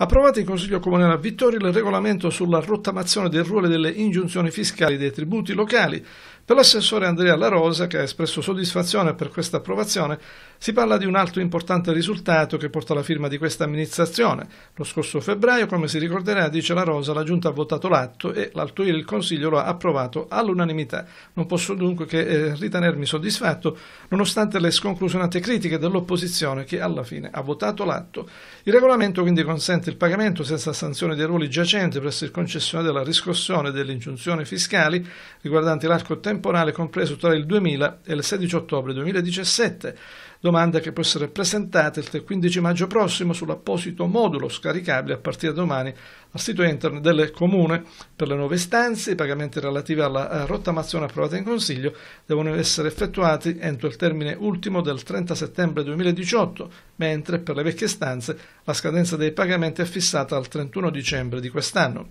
Approvato in Consiglio Comunale a Vittorio il regolamento sulla rottamazione del ruolo delle ingiunzioni fiscali dei tributi locali. Per l'assessore Andrea La Rosa, che ha espresso soddisfazione per questa approvazione, si parla di un altro importante risultato che porta la firma di questa amministrazione. Lo scorso febbraio, come si ricorderà, dice La Rosa, la Giunta ha votato l'atto e l'alto il Consiglio lo ha approvato all'unanimità. Non posso dunque che eh, ritenermi soddisfatto, nonostante le sconclusionate critiche dell'opposizione che alla fine ha votato l'atto. Il regolamento quindi consente il pagamento senza sanzione dei ruoli giacenti presso il concessionario della riscossione delle ingiunzioni fiscali riguardanti l'arco temporale compreso tra il 2000 e il 16 ottobre 2017 domanda che può essere presentata il 15 maggio prossimo sull'apposito modulo scaricabile a partire da domani al sito internet del Comune per le nuove stanze. I pagamenti relativi alla eh, rottamazione approvata in Consiglio devono essere effettuati entro il termine ultimo del 30 settembre 2018, mentre per le vecchie stanze la scadenza dei pagamenti è fissata al 31 dicembre di quest'anno.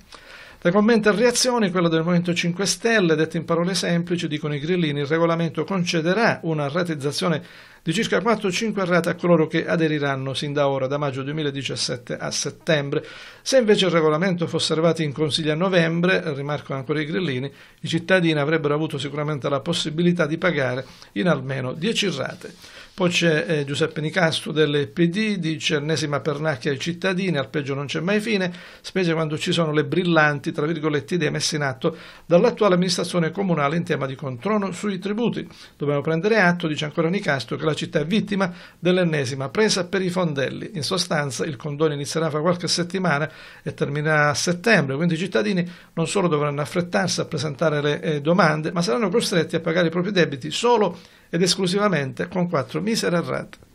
Da commenti e reazioni, quella del Movimento 5 Stelle, detta in parole semplici, dicono i grillini, il regolamento concederà una ratizzazione di circa 4-5 rate a coloro che aderiranno sin da ora, da maggio 2017 a settembre. Se invece il regolamento fosse arrivato in Consiglio a novembre, rimarco ancora i grillini, i cittadini avrebbero avuto sicuramente la possibilità di pagare in almeno 10 rate. Poi c'è eh, Giuseppe Nicastro dell'PD, dice ennesima pernacchia ai cittadini, al peggio non c'è mai fine, specie quando ci sono le brillanti, tra virgolette, idee messe in atto dall'attuale amministrazione comunale in tema di controllo sui tributi. Dobbiamo prendere atto, dice ancora Nicastro, che la città vittima dell'ennesima presa per i fondelli. In sostanza il condono inizierà fra qualche settimana e terminerà a settembre, quindi i cittadini non solo dovranno affrettarsi a presentare le eh, domande, ma saranno costretti a pagare i propri debiti solo ed esclusivamente con quattro misere rate.